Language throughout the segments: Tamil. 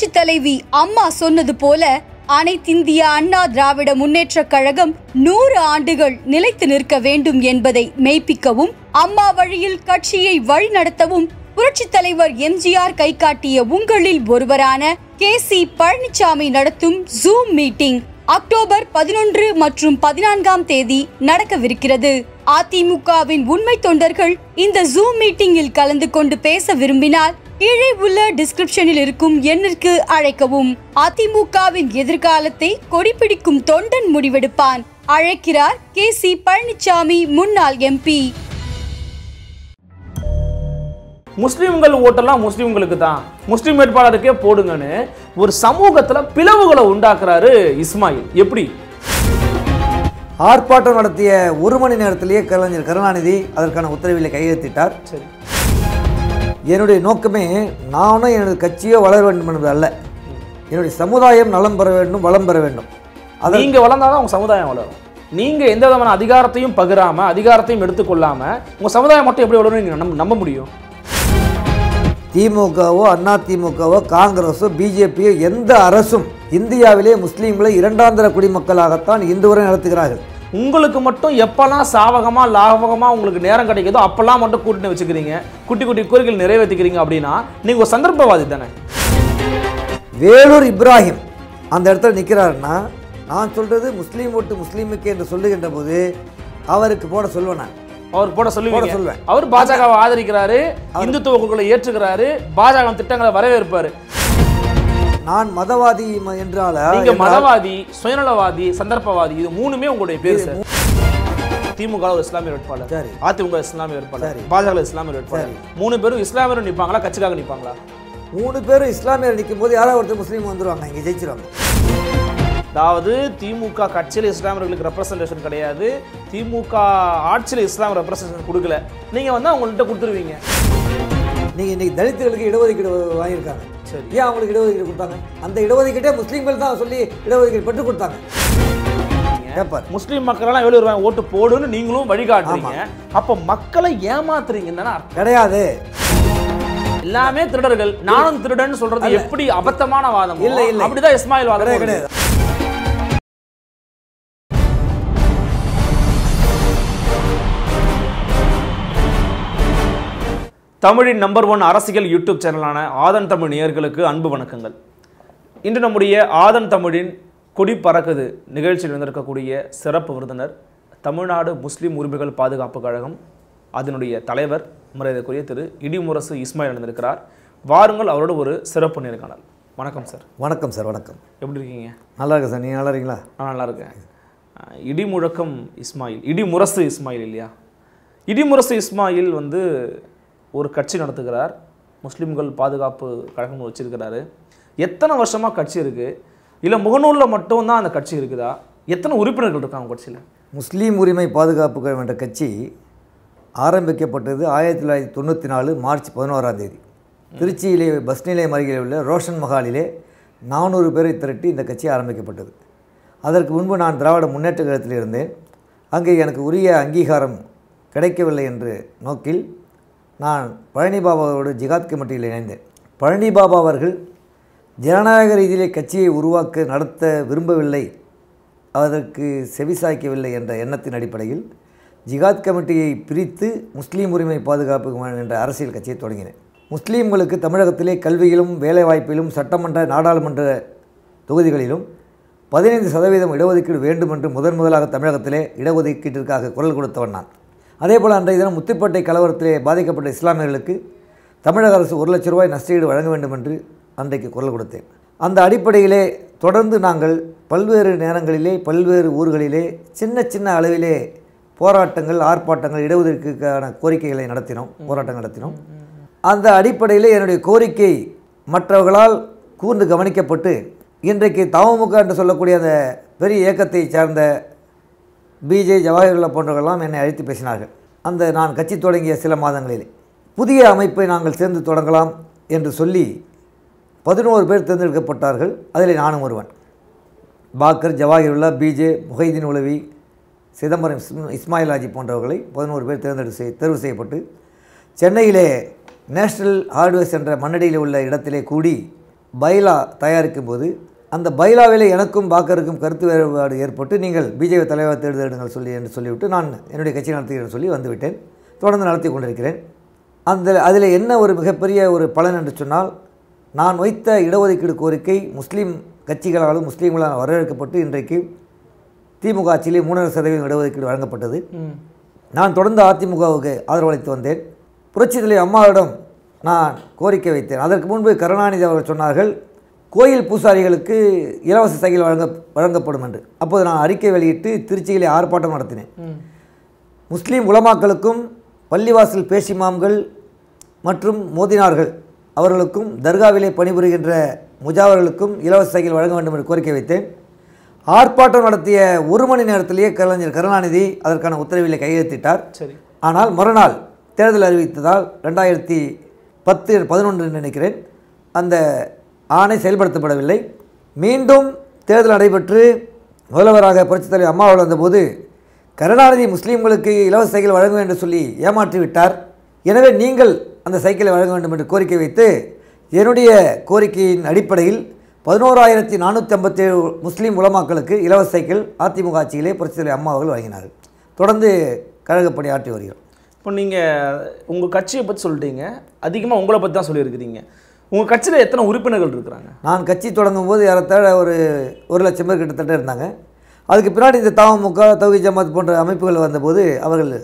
புரட்சி தலைவி அம்மா சொன்னது போல அனைத்திந்திய அண்ணா திராவிட முன்னேற்ற கழகம் நூறு ஆண்டுகள் நிலைத்து நிற்க வேண்டும் என்பதை மெய்ப்பிக்கவும் அம்மா வழியில் கட்சியை வழிநடத்தவும் புரட்சி தலைவர் எம்ஜிஆர் கை காட்டிய உங்களில் ஒருவரான கே சி பழனிசாமி நடத்தும் ஜூம் மீட்டிங் அக்டோபர் பதினொன்று மற்றும் பதினான்காம் தேதி நடக்கவிருக்கிறது அதிமுகவின் உண்மை தொண்டர்கள் இந்த ஜூம் மீட்டிங்கில் கலந்து கொண்டு பேச விரும்பினால் கீழே உள்ள டிஸ்கிரிப்ஷனில் இருக்கும் எண்ணிற்கு அழைக்கவும் அதிமுகவின் எதிர்காலத்தை கொடிபிடிக்கும் தொண்டன் முடிவெடுப்பான் அழைக்கிறார் கே சி பழனிசாமி முன்னாள் எம்பி முஸ்லீம்கள் ஓட்டெல்லாம் முஸ்லீம்களுக்கு தான் முஸ்லீம் வேட்பாளருக்கே போடுங்கன்னு ஒரு சமூகத்தில் பிளவுகளை உண்டாக்குறாரு இஸ்மாயில் எப்படி ஆர்ப்பாட்டம் நடத்திய ஒரு மணி நேரத்திலேயே கலைஞர் கருணாநிதி அதற்கான உத்தரவில் கையெழுத்திட்டார் சரி என்னுடைய நோக்கமே நானும் எனது கட்சியோ வளர வேண்டும் என்பது அல்ல என்னுடைய சமுதாயம் நலம் பெற வேண்டும் வளம் பெற வேண்டும் அதை நீங்கள் வளர்ந்தாதான் உங்கள் சமுதாயம் வளரும் நீங்கள் எந்த விதமான அதிகாரத்தையும் பகிராமல் அதிகாரத்தையும் எடுத்துக்கொள்ளாமல் உங்கள் சமுதாயம் மட்டும் எப்படி வளரும் நீங்கள் நம்ப நம்ப முடியும் திமுகவோ அண்ணா திமுகவோ காங்கிரஸோ பிஜேபியோ எந்த அரசும் இந்தியாவிலே முஸ்லீம்களை இரண்டாந்தர குடிமக்களாகத்தான் இந்து வரை நடத்துகிறார்கள் உங்களுக்கு மட்டும் எப்போல்லாம் சாவகமாக லாபகமாக உங்களுக்கு நேரம் கிடைக்குதோ அப்போல்லாம் மட்டும் கூட்டணி வச்சுக்கிறீங்க குட்டி குட்டி கோரிக்கைகள் நிறைவேற்றிக்கிறீங்க அப்படின்னா நீங்கள் ஒரு சந்தர்ப்பவாதி தானே வேலூர் இப்ராஹிம் அந்த இடத்துல நிற்கிறாருன்னா நான் சொல்கிறது முஸ்லீம் ஓட்டு முஸ்லீமுக்கு என்று சொல்லுகின்ற போது அவருக்கு போட சொல்லுவேன் அவர் போட சொல்லி போட சொல்லுவேன் அவர் பாஜகவை ஆதரிக்கிறாரு இந்துத்துவ கொள்கைகளை ஏற்றுக்கிறாரு பாஜக திட்டங்களை வரவேற்பாரு நான் மதவாதி என்றால நீங்க மதவாதி சுயநலவாதி சந்தர்ப்பவாதி இது மூணுமே உங்களுடைய பேர் சார் திமுக ஒரு இஸ்லாமிய வேட்பாளர் அதிமுக இஸ்லாமிய வேட்பாளர் பாஜக இஸ்லாமிய வேட்பாளர் மூணு பேரும் இஸ்லாமியர் நிற்பாங்களா கட்சிக்காக நிற்பாங்களா மூணு பேரும் இஸ்லாமியர் நிற்கும் போது யாராவது ஒருத்தர் முஸ்லீம் வந்துருவாங்க இங்கே ஜெயிச்சிருவாங்க அதாவது திமுக கட்சியில் இஸ்லாமியர்களுக்கு ரெப்ரசன்டேஷன் கிடையாது திமுக ஆட்சியில் இஸ்லாம் ரெப்ரசன்டேஷன் கொடுக்கல நீங்கள் வந்து அவங்கள்ட்ட கொடுத்துருவீங்க நீங்கள் இன்றைக்கி தலித்துகளுக்கு இடஒதுக்கீடு வாங்கியிருக்காங்க சரி ஏன் அவங்களுக்கு இடஒதுக்கீடு கொடுத்தாங்க அந்த இடஒதுக்கீட்டே முஸ்லீம்கள் தான் சொல்லி இடஒதுக்கீடு பெற்று கொடுத்தாங்க முஸ்லீம் மக்கள் எல்லாம் எழுபது ரூபாய் ஓட்டு போடுன்னு நீங்களும் வழிகாட்டுறீங்க அப்போ மக்களை ஏமாத்துறீங்க கிடையாது எல்லாமே திருடர்கள் நானும் திருடன் சொல்றது எப்படி அபத்தமான வாதம் இல்ல இல்ல அப்படிதான் இஸ்மாயில் வாதம் கிடையாது தமிழின் நம்பர் ஒன் அரசியல் யூடியூப் சேனலான ஆதன் தமிழ் நேயர்களுக்கு அன்பு வணக்கங்கள் இன்று நம்முடைய ஆதன் தமிழின் கொடி பறக்குது நிகழ்ச்சியில் வந்திருக்கக்கூடிய சிறப்பு விருந்தினர் தமிழ்நாடு முஸ்லீம் உரிமைகள் பாதுகாப்பு கழகம் அதனுடைய தலைவர் முறையதற்குரிய திரு இடிமுரசு இஸ்மாயில் இருந்திருக்கிறார் வாருங்கள் அவரோட ஒரு சிறப்பு நேர்காணல் வணக்கம் சார் வணக்கம் சார் வணக்கம் எப்படி இருக்கீங்க நல்லா இருக்கு சார் நீங்கள் நல்லா இருக்கீங்களா நான் நல்லா இருக்கேன் இடிமுழக்கம் இஸ்மாயில் இடிமுரசு இஸ்மாயில் இல்லையா இடிமுரசு இஸ்மாயில் வந்து ஒரு கட்சி நடத்துகிறார் முஸ்லீம்கள் பாதுகாப்பு கழகம் வச்சுருக்கிறாரு எத்தனை வருஷமாக கட்சி இருக்குது இல்லை முகநூலில் மட்டும்தான் அந்த கட்சி இருக்குதா எத்தனை உறுப்பினர்கள் இருக்காங்க கட்சியில் முஸ்லீம் உரிமை பாதுகாப்பு என்ற கட்சி ஆரம்பிக்கப்பட்டது ஆயிரத்தி தொள்ளாயிரத்தி தொண்ணூற்றி நாலு மார்ச் பதினோராம் தேதி திருச்சியிலே பஸ் நிலையம் அருகில் உள்ள ரோஷன் மஹாலிலே நானூறு பேரை திரட்டி இந்த கட்சி ஆரம்பிக்கப்பட்டது அதற்கு முன்பு நான் திராவிட முன்னேற்ற கழகத்தில் இருந்தேன் அங்கே எனக்கு உரிய அங்கீகாரம் கிடைக்கவில்லை என்று நோக்கில் நான் பழனி பாபாவோடு ஜிகாத் கமிட்டியில் இணைந்தேன் பழனி பாபா அவர்கள் ஜனநாயக ரீதியிலே கட்சியை உருவாக்க நடத்த விரும்பவில்லை அதற்கு செவிசாய்க்கவில்லை என்ற எண்ணத்தின் அடிப்படையில் ஜிகாத் கமிட்டியை பிரித்து முஸ்லீம் உரிமை பாதுகாப்பு என்ற அரசியல் கட்சியை தொடங்கினேன் முஸ்லீம்களுக்கு தமிழகத்திலே கல்வியிலும் வேலைவாய்ப்பிலும் சட்டமன்ற நாடாளுமன்ற தொகுதிகளிலும் பதினைந்து சதவீதம் இடஒதுக்கீடு வேண்டும் என்று முதன் முதலாக தமிழகத்திலே இடஒதுக்கீட்டிற்காக குரல் கொடுத்தவன் நான் அதே போல் அன்றைய தினம் முத்துப்பேட்டை கலவரத்திலே பாதிக்கப்பட்ட இஸ்லாமியர்களுக்கு தமிழக அரசு ஒரு லட்ச ரூபாய் நஷ்டஈடு வழங்க வேண்டும் என்று அன்றைக்கு குரல் கொடுத்தேன் அந்த அடிப்படையிலே தொடர்ந்து நாங்கள் பல்வேறு நேரங்களிலே பல்வேறு ஊர்களிலே சின்ன சின்ன அளவிலே போராட்டங்கள் ஆர்ப்பாட்டங்கள் இடஒதுக்கீடுக்கான கோரிக்கைகளை நடத்தினோம் போராட்டம் நடத்தினோம் அந்த அடிப்படையில் என்னுடைய கோரிக்கை மற்றவர்களால் கூர்ந்து கவனிக்கப்பட்டு இன்றைக்கு தவமுக என்று சொல்லக்கூடிய அந்த பெரிய இயக்கத்தை சார்ந்த பிஜே ஜவஹர்லால் போன்றவர்களெல்லாம் என்னை அழைத்து பேசினார்கள் அந்த நான் கட்சி தொடங்கிய சில மாதங்களில் புதிய அமைப்பை நாங்கள் சேர்ந்து தொடங்கலாம் என்று சொல்லி பதினோரு பேர் தேர்ந்தெடுக்கப்பட்டார்கள் அதில் நானும் ஒருவன் பாக்கர் ஜவாஹிருல்லா பிஜே முஹைதீன் உலவி சிதம்பரம் இஸ்மாயில் ஆஜி போன்றவர்களை பதினோரு பேர் தேர்ந்தெடுத்து தேர்வு செய்யப்பட்டு சென்னையிலே நேஷனல் ஹார்ட்வேர்ஸ் என்ற மண்ணடியில் உள்ள இடத்திலே கூடி பைலா தயாரிக்கும் போது அந்த பைலாவில் எனக்கும் பாக்கருக்கும் கருத்து வேறுபாடு ஏற்பட்டு நீங்கள் பிஜேபி தலைவர் தேர்ந்தெடுங்கள் சொல்லி என்று சொல்லிவிட்டு நான் என்னுடைய கட்சி நடத்துகிறேன் சொல்லி வந்துவிட்டேன் தொடர்ந்து நடத்தி கொண்டிருக்கிறேன் அந்த அதில் என்ன ஒரு மிகப்பெரிய ஒரு பலன் என்று சொன்னால் நான் வைத்த இடஒதுக்கீடு கோரிக்கை முஸ்லீம் கட்சிகளாலும் முஸ்லீம்களால் வரவேற்கப்பட்டு இன்றைக்கு திமுக ஆட்சியிலே மூணரை சதவீதம் இடஒதுக்கீடு வழங்கப்பட்டது நான் தொடர்ந்து அதிமுகவுக்கு ஆதரவளித்து வந்தேன் புரட்சி தலைவர் அம்மாவிடம் நான் கோரிக்கை வைத்தேன் அதற்கு முன்பு கருணாநிதி அவர்கள் சொன்னார்கள் கோயில் பூசாரிகளுக்கு இலவச சைக்கிள் வழங்க வழங்கப்படும் என்று அப்போது நான் அறிக்கை வெளியிட்டு திருச்சியிலே ஆர்ப்பாட்டம் நடத்தினேன் முஸ்லீம் உலமாக்களுக்கும் பள்ளிவாசல் பேஷிமாம்கள் மற்றும் மோதினார்கள் அவர்களுக்கும் தர்காவிலே பணிபுரிகின்ற முஜாவர்களுக்கும் இலவச சைக்கிள் வழங்க வேண்டும் என்று கோரிக்கை வைத்தேன் ஆர்ப்பாட்டம் நடத்திய ஒரு மணி நேரத்திலேயே கலைஞர் கருணாநிதி அதற்கான உத்தரவில் கையெழுத்திட்டார் ஆனால் மறுநாள் தேர்தல் அறிவித்ததால் ரெண்டாயிரத்தி பத்து பதினொன்று நினைக்கிறேன் அந்த ஆணை செயல்படுத்தப்படவில்லை மீண்டும் தேர்தல் நடைபெற்று முதல்வராக புரட்சித் தலைவர் அம்மா வளர்ந்தபோது கருணாநிதி முஸ்லீம்களுக்கு இலவச சைக்கிள் வழங்க வேண்டும் சொல்லி ஏமாற்றிவிட்டார் எனவே நீங்கள் அந்த சைக்கிளை வழங்க வேண்டும் என்று கோரிக்கை வைத்து என்னுடைய கோரிக்கையின் அடிப்படையில் பதினோராயிரத்தி நானூற்றி ஐம்பத்தேழு முஸ்லீம் உலமாக்களுக்கு இலவச சைக்கிள் அதிமுக ஆட்சியிலே புரட்சித் தலைவர் அம்மா அவர்கள் வழங்கினார்கள் தொடர்ந்து கழகப்பணி ஆற்றி வருகிறோம் இப்போ நீங்கள் உங்கள் கட்சியை பற்றி சொல்லிட்டீங்க அதிகமாக உங்களை பற்றி தான் சொல்லியிருக்கிறீங்க உங்கள் கட்சியில் எத்தனை உறுப்பினர்கள் இருக்கிறாங்க நான் கட்சி தொடங்கும் போது ஏறத்தாழ ஒரு ஒரு லட்சம் பேர் கிட்டத்தட்ட இருந்தாங்க அதுக்கு பின்னாடி இந்த தமுக தௌகி ஜமாத் போன்ற அமைப்புகள் வந்தபோது அவர்கள்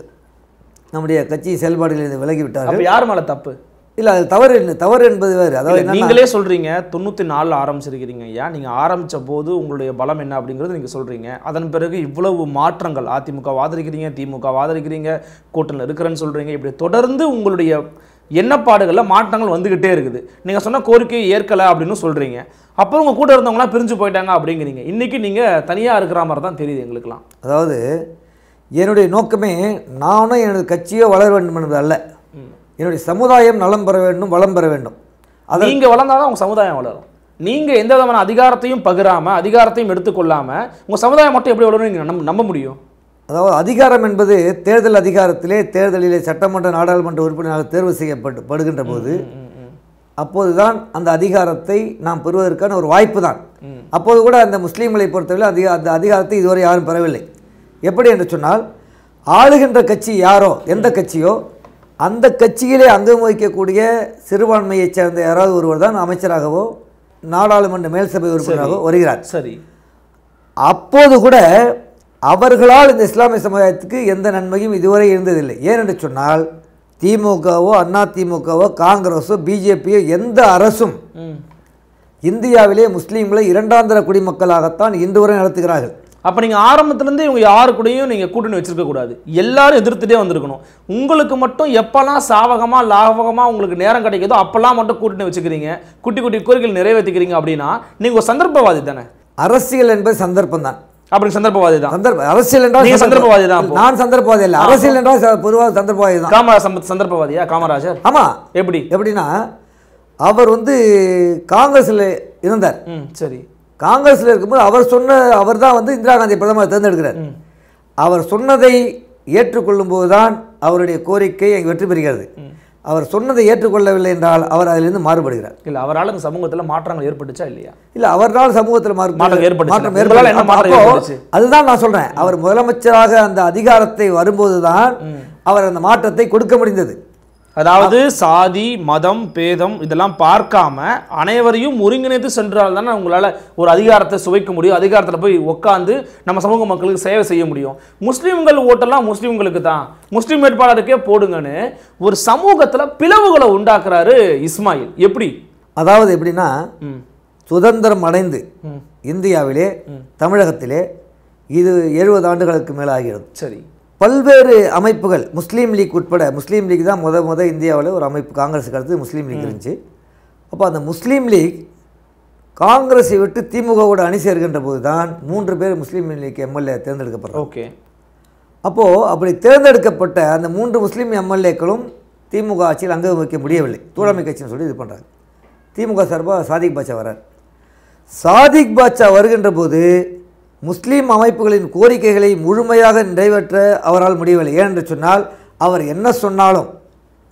நம்முடைய கட்சி செயல்பாடுகளில் விலகிவிட்டார்கள் யார் மேலே தப்பு இல்லை அது தவறு தவறு என்பது வேறு அதாவது நீங்களே சொல்கிறீங்க தொண்ணூற்றி நாலில் ஆரம்பிச்சிருக்கிறீங்க ஐயா நீங்கள் ஆரம்பித்த போது உங்களுடைய பலம் என்ன அப்படிங்கிறது நீங்கள் சொல்கிறீங்க அதன் பிறகு இவ்வளவு மாற்றங்கள் அதிமுக வாதரிக்கிறீங்க திமுக வாதரிக்கிறீங்க கூட்டணியில் இருக்கிறேன்னு சொல்கிறீங்க இப்படி தொடர்ந்து உங்களுடைய எண்ணப்பாடுகளில் மாற்றங்கள் வந்துக்கிட்டே இருக்குது நீங்கள் சொன்ன கோரிக்கையை ஏற்கலை அப்படின்னு சொல்கிறீங்க அப்புறம் உங்கள் கூட இருந்தவங்களாம் பிரிஞ்சு போயிட்டாங்க அப்படிங்கிறீங்க இன்றைக்கி நீங்கள் தனியாக இருக்கிற மாதிரி தான் தெரியுது எங்களுக்கெல்லாம் அதாவது என்னுடைய நோக்கமே நானும் எனது கட்சியோ வளர வேண்டும் என்பது அல்ல என்னுடைய சமுதாயம் நலம் பெற வேண்டும் வளம் பெற வேண்டும் அதை நீங்கள் வளர்ந்தால் தான் உங்கள் சமுதாயம் வளரும் நீங்கள் எந்த விதமான அதிகாரத்தையும் பகிராமல் அதிகாரத்தையும் எடுத்துக்கொள்ளாமல் உங்கள் சமுதாயம் மட்டும் எப்படி வளரும் நீங்கள் நம்ப முடியும் அதாவது அதிகாரம் என்பது தேர்தல் அதிகாரத்திலே தேர்தலிலே சட்டமன்ற நாடாளுமன்ற உறுப்பினராக தேர்வு செய்யப்படுகின்ற போது அப்போது தான் அந்த அதிகாரத்தை நாம் பெறுவதற்கான ஒரு வாய்ப்பு தான் அப்போது கூட அந்த முஸ்லீம்களை பொறுத்தவரை அதிக அந்த அதிகாரத்தை இதுவரை யாரும் பெறவில்லை எப்படி என்று சொன்னால் ஆளுகின்ற கட்சி யாரோ எந்த கட்சியோ அந்த கட்சியிலே அங்கம் வகிக்கக்கூடிய சிறுபான்மையைச் சேர்ந்த யாராவது ஒருவர் தான் அமைச்சராகவோ நாடாளுமன்ற மேல்சபை உறுப்பினராகவோ வருகிறார் சரி அப்போது கூட அவர்களால் இந்த இஸ்லாமிய சமுதாயத்துக்கு எந்த நன்மையும் இதுவரை இருந்ததில்லை ஏனென்று சொன்னால் திமுகவோ அண்ணா திமுகவோ காங்கிரஸோ பிஜேபியோ எந்த அரசும் இந்தியாவிலே முஸ்லீம்களை இரண்டாந்திர குடிமக்களாகத்தான் இன்று வரை நடத்துகிறார்கள் அப்போ நீங்கள் ஆரம்பத்துலேருந்து இவங்க யாரு கூடயும் நீங்கள் கூட்டணி வச்சுருக்கக்கூடாது எல்லாரும் எதிர்த்துட்டே வந்திருக்கணும் உங்களுக்கு மட்டும் எப்போல்லாம் சாவகமாக லாபகமாக உங்களுக்கு நேரம் கிடைக்குதோ அப்போல்லாம் மட்டும் கூட்டணி வச்சுக்கிறீங்க குட்டி குட்டி கோரிக்கைகள் நிறைவேற்றிக்கிறீங்க அப்படின்னா நீங்கள் ஒரு சந்தர்ப்பவாதி தானே அரசியல் என்பது சந்தர்ப்பம் தான் அப்படி சந்தர்ப்பவாதி தான் சந்தர்ப்ப அரசியல் என்றால் நீங்க சந்தர்ப்பவாதி தான் நான் சந்தர்ப்பவாதி இல்ல அரசியல் என்றால் பொதுவாக சந்தர்ப்பவாதி தான் காமரா சந்தர்ப்பவாதியா காமராஜர் ஆமா எப்படி எப்படின்னா அவர் வந்து காங்கிரஸ்ல இருந்தார் சரி காங்கிரஸ்ல இருக்கும்போது அவர் சொன்ன அவர் தான் வந்து இந்திரா காந்தி பிரதமர் தேர்ந்தெடுக்கிறார் அவர் சொன்னதை ஏற்றுக்கொள்ளும் போது தான் அவருடைய கோரிக்கை வெற்றி பெறுகிறது அவர் சொன்னதை ஏற்றுக்கொள்ளவில்லை என்றால் அவர் அதிலிருந்து மாறுபடுகிறார் இல்லை அவரால் அந்த சமூகத்தில் மாற்றங்கள் ஏற்பட்டுச்சா இல்லையா இல்லை அவரால் சமூகத்தில் மாற்றம் அதுதான் நான் சொல்கிறேன் அவர் முதலமைச்சராக அந்த அதிகாரத்தை வரும்போது தான் அவர் அந்த மாற்றத்தை கொடுக்க முடிந்தது அதாவது சாதி மதம் பேதம் இதெல்லாம் பார்க்காம அனைவரையும் ஒருங்கிணைத்து சென்றால் தானே உங்களால் ஒரு அதிகாரத்தை சுவைக்க முடியும் அதிகாரத்தில் போய் உட்காந்து நம்ம சமூக மக்களுக்கு சேவை செய்ய முடியும் முஸ்லீம்கள் ஓட்டெல்லாம் முஸ்லீம்களுக்கு தான் முஸ்லீம் வேட்பாளருக்கே போடுங்கன்னு ஒரு சமூகத்தில் பிளவுகளை உண்டாக்குறாரு இஸ்மாயில் எப்படி அதாவது எப்படின்னா சுதந்திரம் அடைந்து இந்தியாவிலே தமிழகத்திலே இது எழுபது ஆண்டுகளுக்கு மேலே ஆகிறது சரி பல்வேறு அமைப்புகள் முஸ்லீம் லீக் உட்பட முஸ்லீம் லீக் தான் முத முத இந்தியாவில் ஒரு அமைப்பு காங்கிரஸுக்கு அடுத்து முஸ்லீம் லீக் இருந்துச்சு அப்போ அந்த முஸ்லீம் லீக் காங்கிரஸை விட்டு திமுகவோட அணி சேர்கின்ற போது தான் மூன்று பேர் முஸ்லீம் லீக் எம்எல்ஏ தேர்ந்தெடுக்கப்படுறாங்க ஓகே அப்போது அப்படி தேர்ந்தெடுக்கப்பட்ட அந்த மூன்று முஸ்லீம் எம்எல்ஏக்களும் திமுக ஆட்சியில் அங்கம் வைக்க முடியவில்லை தோழமை கட்சின்னு சொல்லி இது பண்ணுறாங்க திமுக சார்பாக சாதிக் பாட்சா வரார் சாதிக் பாட்சா வருகின்ற போது முஸ்லீம் அமைப்புகளின் கோரிக்கைகளை முழுமையாக நிறைவேற்ற அவரால் முடியவில்லை ஏனென்று சொன்னால் அவர் என்ன சொன்னாலும்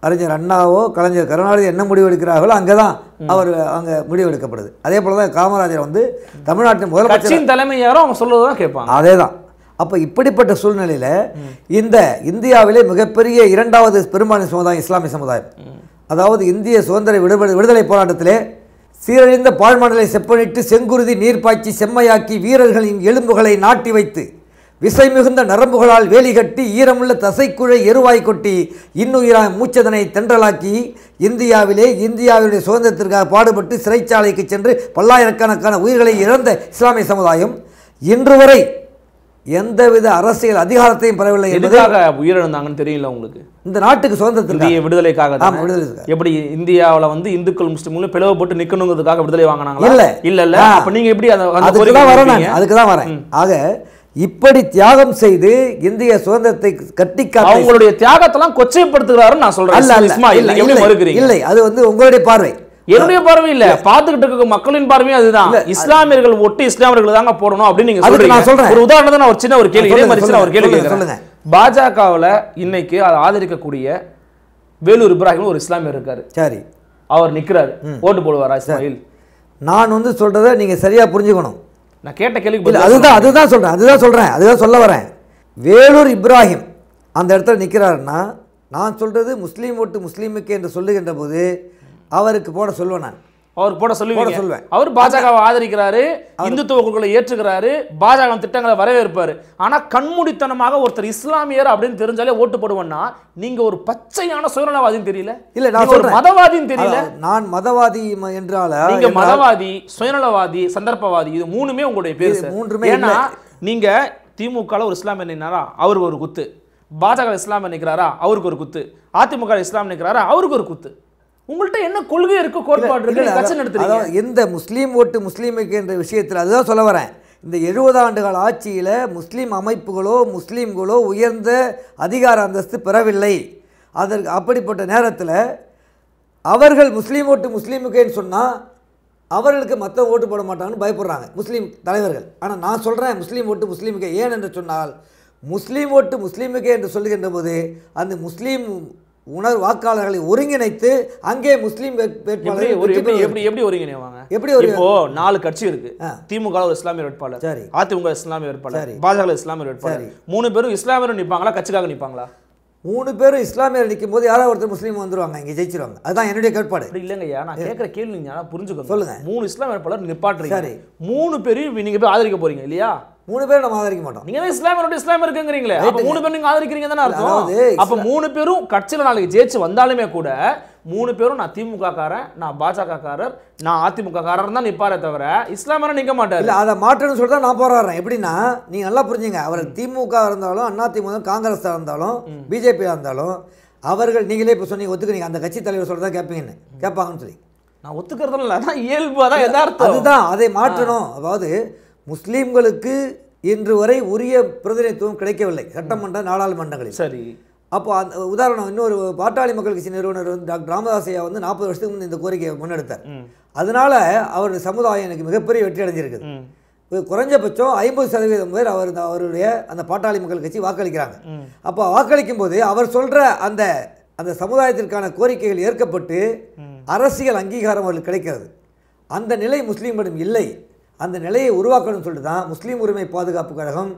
அறிஞர் அண்ணாவோ கலைஞர் கருணாநிதி என்ன முடிவெடுக்கிறார்களோ அங்கே தான் அவர் அங்கே முடிவெடுக்கப்படுது அதே போல் தான் காமராஜர் வந்து தமிழ்நாட்டின் முதலமைச்சர் தலைமையாரோ அவங்க சொல்லுவது தான் கேட்பாங்க அதே தான் அப்போ இப்படிப்பட்ட சூழ்நிலையில் இந்த இந்தியாவிலே மிகப்பெரிய இரண்டாவது பெரும்பான்மை சமுதாயம் இஸ்லாமிய சமுதாயம் அதாவது இந்திய சுதந்திர விடுதலை போராட்டத்திலே சீரழிந்த பாழ்மணலை செப்பனிட்டு செங்குருதி நீர் பாய்ச்சி செம்மையாக்கி வீரர்களின் எலும்புகளை நாட்டி வைத்து விசை மிகுந்த நரம்புகளால் வேலி கட்டி ஈரமுள்ள தசைக்குழை எருவாய் கொட்டி இன்னுயிரா மூச்சதனை தென்றலாக்கி இந்தியாவிலே இந்தியாவினுடைய சுதந்திரத்திற்காக பாடுபட்டு சிறைச்சாலைக்கு சென்று பல்லாயிரக்கணக்கான உயிர்களை இழந்த இஸ்லாமிய சமுதாயம் இன்று வரை எந்தவித அரசியல் அதிகாரத்தையும் பெறவில்லை எதுக்காக உயிரிழந்தாங்கன்னு தெரியல உங்களுக்கு இந்த நாட்டுக்கு சுதந்திரத்திற்கு விடுதலைக்காக விடுதலை எப்படி இந்தியாவில் வந்து இந்துக்கள் முஸ்லீம்களும் பிளவுபட்டு நிற்கணுங்கிறதுக்காக விடுதலை வாங்கினாங்க இல்ல இல்ல இல்ல அப்போ நீங்கள் எப்படி அதை அதுக்கு தான் வரேன் அதுக்கு தான் வரேன் ஆக இப்படி தியாகம் செய்து இந்திய சுதந்திரத்தை கட்டி அவங்களுடைய தியாகத்தெல்லாம் கொச்சைப்படுத்துகிறாருன்னு நான் சொல்றேன் இல்லை அது வந்து உங்களுடைய பார்வை என்னுடைய பார்வை இல்ல பாத்துக்கிட்டு இருக்க மக்களின் பார்வையும் அதுதான் இஸ்லாமியர்கள் ஒட்டு இஸ்லாமியர்கள் தாங்க போடணும் அப்படின்னு நீங்க சொல்றீங்க நான் சொல்றேன் ஒரு உதாரணத்தை நான் ஒரு சின்ன ஒரு கேள்வி இதே மாதிரி சின்ன ஒரு கேள்வி சொல்லுங்க பாஜகவில் இன்னைக்கு அதை ஆதரிக்கக்கூடிய வேலூர் இப்ராஹிம் ஒரு இஸ்லாமியர் இருக்காரு சரி அவர் நிற்கிறாரு ஓட்டு போடுவாரா இஸ்மாயில் நான் வந்து சொல்றத நீங்க சரியா புரிஞ்சுக்கணும் நான் கேட்ட கேள்வி அதுதான் அதுதான் சொல்றேன் அதுதான் சொல்றேன் அதுதான் சொல்ல வரேன் வேலூர் இப்ராஹிம் அந்த இடத்துல நிற்கிறாருன்னா நான் சொல்றது முஸ்லீம் ஓட்டு முஸ்லீமுக்கு என்று சொல்லுகின்ற போது அவருக்கு போட சொல்லுவேன் நான் அவர் போட சொல்லி சொல்லுவேன் அவர் பாஜகவை ஆதரிக்கிறாரு இந்துத்துவ கொள்கைகளை ஏற்றுக்கிறாரு பாஜக திட்டங்களை வரவேற்பார் ஆனால் கண்மூடித்தனமாக ஒருத்தர் இஸ்லாமியர் அப்படின்னு தெரிஞ்சாலே ஓட்டு போடுவோம்னா நீங்கள் ஒரு பச்சையான சுயநலவாதின்னு தெரியல இல்லை நான் ஒரு மதவாதின்னு தெரியல நான் மதவாதி என்றால நீங்க மதவாதி சுயநலவாதி சந்தர்ப்பவாதி இது மூணுமே உங்களுடைய பேர் மூன்றுமே ஏன்னா நீங்க திமுகவில் ஒரு இஸ்லாம் நின்னாரா அவருக்கு ஒரு குத்து பாஜக இஸ்லாம் நிற்கிறாரா அவருக்கு ஒரு குத்து அதிமுக இஸ்லாம் நிற்கிறாரா அவருக்கு ஒரு குத்து உங்கள்கிட்ட என்ன கொள்கை இருக்கு கோட்பாடு இருக்கு கட்சி எந்த முஸ்லீம் ஓட்டு முஸ்லீமுக்கு என்ற விஷயத்தில் அதுதான் சொல்ல வரேன் இந்த எழுபது ஆண்டுகள் ஆட்சியில் முஸ்லீம் அமைப்புகளோ முஸ்லீம்களோ உயர்ந்த அதிகார அந்தஸ்து பெறவில்லை அதற்கு அப்படிப்பட்ட நேரத்தில் அவர்கள் முஸ்லீம் ஓட்டு முஸ்லீமுக்கேன்னு சொன்னால் அவர்களுக்கு மற்ற ஓட்டு போட மாட்டாங்கன்னு பயப்படுறாங்க முஸ்லீம் தலைவர்கள் ஆனால் நான் சொல்கிறேன் முஸ்லீம் ஓட்டு முஸ்லீமுக்கே ஏன் என்று சொன்னால் முஸ்லீம் ஓட்டு முஸ்லீமுக்கே என்று சொல்லுகின்ற போது அந்த முஸ்லீம் உணர் வாக்காளர்களை ஒருங்கிணைத்து அங்கே முஸ்லீம் வேட்பாளர் எப்படி எப்படி ஒருங்கிணைவாங்க எப்படி ஒரு இப்போ நாலு கட்சி இருக்கு திமுக ஒரு இஸ்லாமிய வேட்பாளர் சரி அதிமுக இஸ்லாமிய வேட்பாளர் பாஜக இஸ்லாமிய வேட்பாளர் மூணு பேரும் இஸ்லாமியர் நிற்பாங்களா கட்சிக்காக நிற்பாங்களா மூணு பேரும் இஸ்லாமியர் நிற்கும் போது யாராவது ஒருத்தர் முஸ்லீம் வந்துருவாங்க இங்கே ஜெயிச்சிருவாங்க அதுதான் என்னுடைய கோட்பாடு அப்படி இல்லைங்கய்யா நான் கேட்குற கேள்வி நீங்கள் ஆனால் புரிஞ்சுக்கோங்க சொல்லுங்கள் மூணு இஸ்லாமிய வேட்பாளர் நிப்பாட்டுறீங்க சரி மூணு பேரையும் நீங்கள் போய் ஆதரிக்க போறீங்க இல்லையா மூணு பேரும் நம்ம ஆதரிக்க மாட்டோம் நீங்க இஸ்லாம் இஸ்லாம் இருக்குங்கறீங்களே அப்ப மூணு பேரும் நீங்க ஆதரிக்கிறீங்க தான அர்த்தம் அப்ப மூணு பேரும் கட்சில நாளைக்கு ஜெயிச்சு வந்தாலுமே கூட மூணு பேரும் நான் திமுக காரன் நான் பாஜக காரர் நான் அதிமுக காரர் தான் நிப்பாரே தவிர இஸ்லாமியரை நிற்க மாட்டார் இல்லை அதை மாற்றணும்னு சொல்றத தான் நான் போராடுறேன் எப்படின்னா நீங்கள் நல்லா புரிஞ்சுங்க அவர் திமுக இருந்தாலும் அண்ணா திமுக காங்கிரஸ் இருந்தாலும் பிஜேபியாக இருந்தாலும் அவர்கள் நீங்களே இப்போ சொன்னீங்க ஒத்துக்கிறீங்க அந்த கட்சி தலைவர் சொல்கிறதா கேட்பீங்கன்னு கேட்பாங்கன்னு சொல்லி நான் ஒத்துக்கிறதுல இல்லை அதான் இயல்பு அதான் எதார்த்தம் அதுதான் அதை மாற்றணும் அதாவது முஸ்லீம்களுக்கு இன்று வரை உரிய பிரதிநிதித்துவம் கிடைக்கவில்லை சட்டமன்ற நாடாளுமன்றங்களில் சரி அப்போ அந்த உதாரணம் இன்னொரு பாட்டாளி மக்கள் கட்சி நிறுவனர் வந்து டாக்டர் ராமதாசையா வந்து நாற்பது வருஷத்துக்கு முன் இந்த கோரிக்கையை முன்னெடுத்தார் அதனால் அவருடைய சமுதாயம் எனக்கு மிகப்பெரிய வெற்றி அடைஞ்சிருக்குது குறைஞ்சபட்சம் ஐம்பது சதவீதம் பேர் அவர் அவருடைய அந்த பாட்டாளி மக்கள் கட்சி வாக்களிக்கிறாங்க அப்போ வாக்களிக்கும் போது அவர் சொல்கிற அந்த அந்த சமுதாயத்திற்கான கோரிக்கைகள் ஏற்கப்பட்டு அரசியல் அங்கீகாரம் அவர்களுக்கு கிடைக்கிறது அந்த நிலை முஸ்லீம்களிடம் இல்லை அந்த நிலையை உருவாக்கணும்னு சொல்லிட்டு தான் முஸ்லீம் உரிமை பாதுகாப்பு கழகம்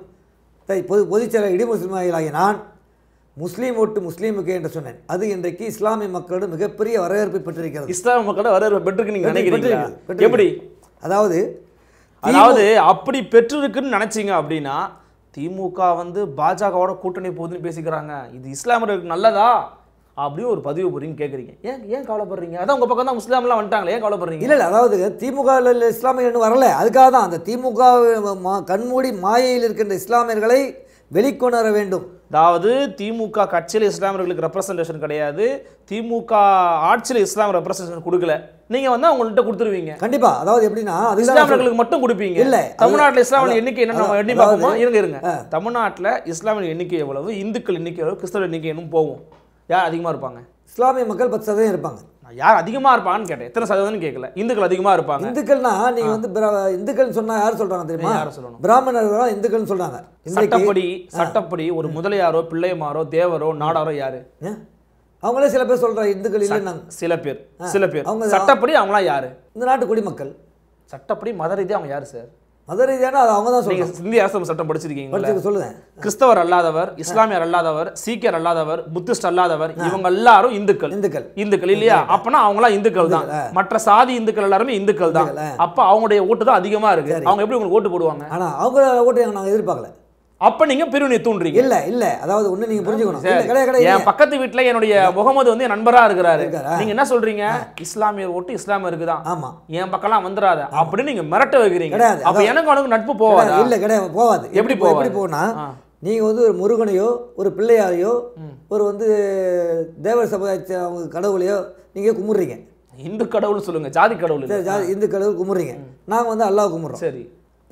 பொது பொதுச்செயலர் இடி முஸ்லிமாகிய நான் முஸ்லீம் ஓட்டு முஸ்லீமுக்கு என்று சொன்னேன் அது இன்றைக்கு இஸ்லாமிய மக்களோட மிகப்பெரிய வரவேற்பை பெற்றிருக்கிறது இஸ்லாமிய மக்களோட வரவேற்பு பெற்றுக்கு நீங்கள் எப்படி அதாவது அதாவது அப்படி பெற்றிருக்குன்னு நினச்சிங்க அப்படின்னா திமுக வந்து பாஜகவோட கூட்டணி போகுதுன்னு பேசிக்கிறாங்க இது இஸ்லாமியர்களுக்கு நல்லதா அப்படின்னு ஒரு பதிவு புரியும் கேட்குறீங்க ஏன் ஏன் கவலைப்படுறீங்க அதான் உங்கள் பக்கம் தான் முஸ்லாம்லாம் வந்துட்டாங்களே ஏன் கவலைப்படுறீங்க இல்லை அதாவது திமுக இஸ்லாமியர்கள் வரல அதுக்காக தான் அந்த திமுக கண்மூடி மாயையில் இருக்கின்ற இஸ்லாமியர்களை வெளிக்கொணர வேண்டும் அதாவது திமுக கட்சியில் இஸ்லாமியர்களுக்கு ரெப்ரசன்டேஷன் கிடையாது திமுக ஆட்சியில் இஸ்லாம் ரெப்ரசன்டேஷன் கொடுக்கல நீங்க வந்து அவங்கள்ட்ட கொடுத்துருவீங்க கண்டிப்பா அதாவது எப்படின்னா இஸ்லாமியர்களுக்கு மட்டும் கொடுப்பீங்க இல்ல தமிழ்நாட்டில் இஸ்லாமிய எண்ணிக்கை என்ன எண்ணி பார்ப்போமா இருங்க இருங்க தமிழ்நாட்டில் இஸ்லாமிய எண்ணிக்கை எவ்வளவு இந்துக்கள் எண்ணிக்கை எவ்வளவு கிறிஸ்தவ எண்ணிக்கை என்னும் போகும் யார் அதிகமாக இருப்பாங்க இஸ்லாமிய மக்கள் பத்து சதவீதம் இருப்பாங்க யார் அதிகமாக இருப்பாங்கன்னு கேட்டேன் எத்தனை சதவீதம்னு கேட்கல இந்துக்கள் அதிகமாக இருப்பாங்க இந்துக்கள்னா நீங்கள் வந்து இந்துக்கள் சொன்னால் யார் சொல்கிறாங்க தெரியுமா யார் சொல்லணும் பிராமணர்கள் இந்துக்கள்னு சொல்கிறாங்க சட்டப்படி சட்டப்படி ஒரு முதலியாரோ பிள்ளையமாரோ தேவரோ நாடாரோ யார் அவங்களே சில பேர் சொல்கிறாங்க இந்துக்கள் நாங்கள் சில பேர் சில பேர் அவங்க சட்டப்படி அவங்களாம் யார் இந்த நாட்டு குடிமக்கள் சட்டப்படி மத ரீதியாக அவங்க யார் சார் மத ரீதியான அது அவங்க தான் சொல்லுங்க இந்திய அரசு சட்டம் படிச்சிருக்கீங்க சொல்லுங்க கிறிஸ்தவர் அல்லாதவர் இஸ்லாமியர் அல்லாதவர் சீக்கியர் அல்லாதவர் புத்திஸ்ட் அல்லாதவர் இவங்க எல்லாரும் இந்துக்கள் இந்துக்கள் இந்துக்கள் இல்லையா அப்பனா அவங்களா இந்துக்கள் தான் மற்ற சாதி இந்துக்கள் எல்லாருமே இந்துக்கள் தான் அப்ப அவங்களுடைய ஓட்டு தான் அதிகமா இருக்கு அவங்க எப்படி உங்களுக்கு ஓட்டு போடுவாங்க ஆனா அவங்க ஓட்டு நாங்க எதிர்பார்க்கல அப்ப நீங்க பிரிவினை தூண்றீங்க இல்ல இல்ல அதாவது ஒண்ணு நீங்க புரிஞ்சுக்கணும் கிடையாது கிடையாது என் பக்கத்து வீட்டுல என்னுடைய முகமது வந்து நண்பரா இருக்கிறாரு நீங்க என்ன சொல்றீங்க இஸ்லாமியர் ஓட்டு இஸ்லாமியர் தான் ஆமா என் பக்கம்லாம் வந்துடாத அப்படின்னு நீங்க மிரட்ட வைக்கிறீங்க அப்ப எனக்கு அவனுக்கு நட்பு போவாது இல்ல கிடையாது போவாது எப்படி போவாது எப்படி போனா நீங்கள் வந்து ஒரு முருகனையோ ஒரு பிள்ளையாரையோ ஒரு வந்து தேவர் சமுதாயத்தை அவங்க கடவுளையோ நீங்கள் கும்பிடுறீங்க இந்து கடவுள் சொல்லுங்கள் ஜாதி கடவுள் ஜாதி இந்து கடவுள் கும்பிடுறீங்க நாங்கள் வந்து அல்லாஹ் கும்பிடுறோம் சரி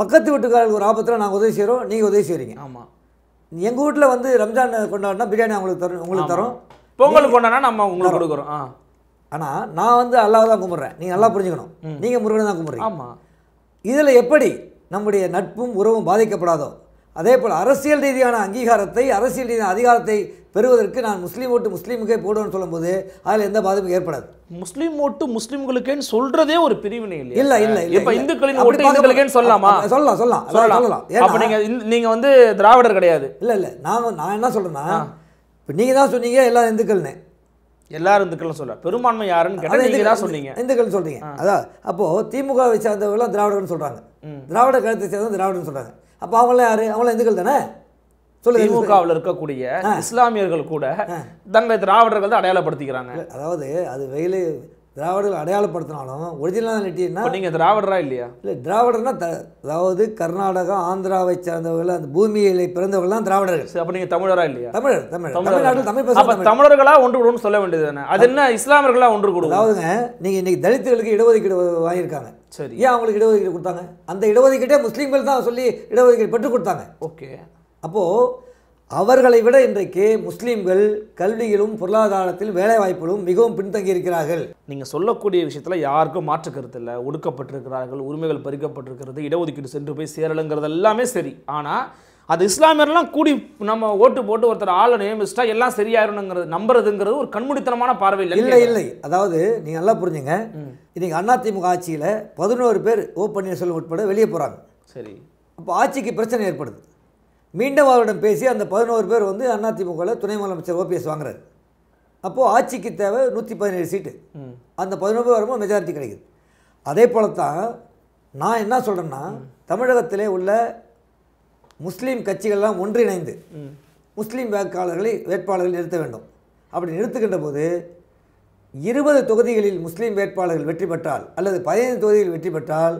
பக்கத்து வீட்டுக்காரர்களுக்கு ஒரு ஆபத்தில் நாங்கள் உதவி செய்கிறோம் நீங்கள் உதவி செய்கிறீங்க ஆமாம் எங்கள் வீட்டில் வந்து ரம்ஜான் கொண்டாடினா பிரியாணி அவங்களுக்கு தரும் உங்களுக்கு தரும் பொங்கல் கொண்டாடினா நம்ம உங்களுக்கு கொடுக்குறோம் ஆ ஆனால் நான் வந்து அல்லாஹ் தான் கும்பிட்றேன் நீங்கள் நல்லா புரிஞ்சுக்கணும் நீங்கள் முருகனை தான் கும்பிட்றீங்க ஆமாம் இதில் எப்படி நம்முடைய நட்பும் உறவும் பாதிக்கப்படாதோ அதே போல் அரசியல் ரீதியான அங்கீகாரத்தை அரசியல் ரீதியான அதிகாரத்தை பெறுவதற்கு நான் முஸ்லீம் ஓட்டு முஸ்லீமுக்கே போடுவேன்னு சொல்லும்போது அதில் எந்த பாதிப்பும் ஏற்படாது முஸ்லீம் ஓட்டு முஸ்லீம்களுக்கேன்னு சொல்றதே ஒரு பிரிவினை இல்லை இல்ல இல்ல இப்ப இந்துக்களின் ஓட்டு இந்துக்களுக்கேன்னு சொல்லலாமா சொல்லலாம் சொல்லலாம் சொல்லலாம் நீங்க வந்து திராவிடர் கிடையாது இல்ல இல்ல நான் நான் என்ன சொல்றேன்னா இப்ப நீங்க தான் சொன்னீங்க எல்லா இந்துக்கள்னு எல்லாரும் இந்துக்கள் சொல்ல பெரும்பான்மை யாருன்னு கேட்டால் நீங்கள் தான் சொன்னீங்க இந்துக்கள் சொல்றீங்க அதான் அப்போ திமுகவை சேர்ந்தவர்கள் திராவிடர்னு சொல்றாங்க திராவிட கழகத்தை சேர்ந்தவங்க திராவிடர்னு சொல்றாங்க அப்போ அவங்களாம் யாரு அவங்களாம் இந்துக்கள் தானே திமுகவில் இருக்கக்கூடிய இஸ்லாமியர்கள் கூட தங்களை திராவிடர்கள் தான் அடையாளப்படுத்திக்கிறாங்க அதாவது அது வெயில திராவிடர்கள் அடையாளப்படுத்தினாலும் ஒரிஜினாலிட்டின்னா நீங்கள் திராவிடரா இல்லையா இல்லை திராவிடர்னா த அதாவது கர்நாடகா ஆந்திராவை சேர்ந்தவர்கள் அந்த பூமியில பிறந்தவர்கள்லாம் திராவிடர்கள் அப்போ நீங்கள் தமிழரா இல்லையா தமிழர் தமிழ் தமிழ்நாட்டில் தமிழ் பேச தமிழர்களாக ஒன்று கொடுன்னு சொல்ல வேண்டியது தானே அது என்ன இஸ்லாமர்களாக ஒன்று கூடும் அதாவதுங்க நீங்கள் இன்னைக்கு தலித்துகளுக்கு இடஒதுக்கீடு வாங்கியிருக்காங்க சரி ஏன் அவங்களுக்கு இடஒதுக்கீடு கொடுத்தாங்க அந்த இடஒதுக்கீட்டே முஸ்லீம்கள் தான் சொல்லி இடஒதுக்கீடு பெற்றுக் கொடுத்தாங்க ஓகே அப்போது அவர்களை விட இன்றைக்கு முஸ்லீம்கள் கல்வியிலும் பொருளாதாரத்தில் வேலைவாய்ப்பிலும் மிகவும் பின்தங்கி இருக்கிறார்கள் நீங்கள் சொல்லக்கூடிய விஷயத்தில் யாருக்கும் மாற்று கருத்து இல்லை ஒடுக்கப்பட்டிருக்கிறார்கள் உரிமைகள் பறிக்கப்பட்டிருக்கிறது இடஒதுக்கீடு சென்று போய் சேரலுங்கிறது எல்லாமே சரி ஆனால் அது இஸ்லாமியர்லாம் கூடி நம்ம ஓட்டு போட்டு ஒருத்தர் ஆளை நியமிச்சிட்டா எல்லாம் சரியாயிருங்கிறது நம்புறதுங்கிறது ஒரு கண்முடித்தனமான பார்வை இல்லை இல்லை இல்லை அதாவது நீங்கள் நல்லா புரிஞ்சுங்க இன்றைக்கி அதிமுக ஆட்சியில் பதினோரு பேர் ஓ பன்னீர்செல்வம் உட்பட வெளியே போகிறாங்க சரி அப்போ ஆட்சிக்கு பிரச்சனை ஏற்படுது மீண்டும் அவரிடம் பேசி அந்த பதினோரு பேர் வந்து அதிமுகவில் துணை முதலமைச்சர் ஓபிஎஸ் வாங்குறாரு அப்போது ஆட்சிக்கு தேவை நூற்றி பதினேழு சீட்டு அந்த பதினோரு பேர் வரும்போது மெஜாரிட்டி கிடைக்குது அதே போல தான் நான் என்ன சொல்கிறேன்னா தமிழகத்திலே உள்ள முஸ்லீம் கட்சிகள்லாம் ஒன்றிணைந்து முஸ்லீம் வேட்பாளர்களை வேட்பாளர்கள் நிறுத்த வேண்டும் அப்படி நிறுத்துகின்ற போது இருபது தொகுதிகளில் முஸ்லீம் வேட்பாளர்கள் வெற்றி பெற்றால் அல்லது பதினைந்து தொகுதிகளில் வெற்றி பெற்றால்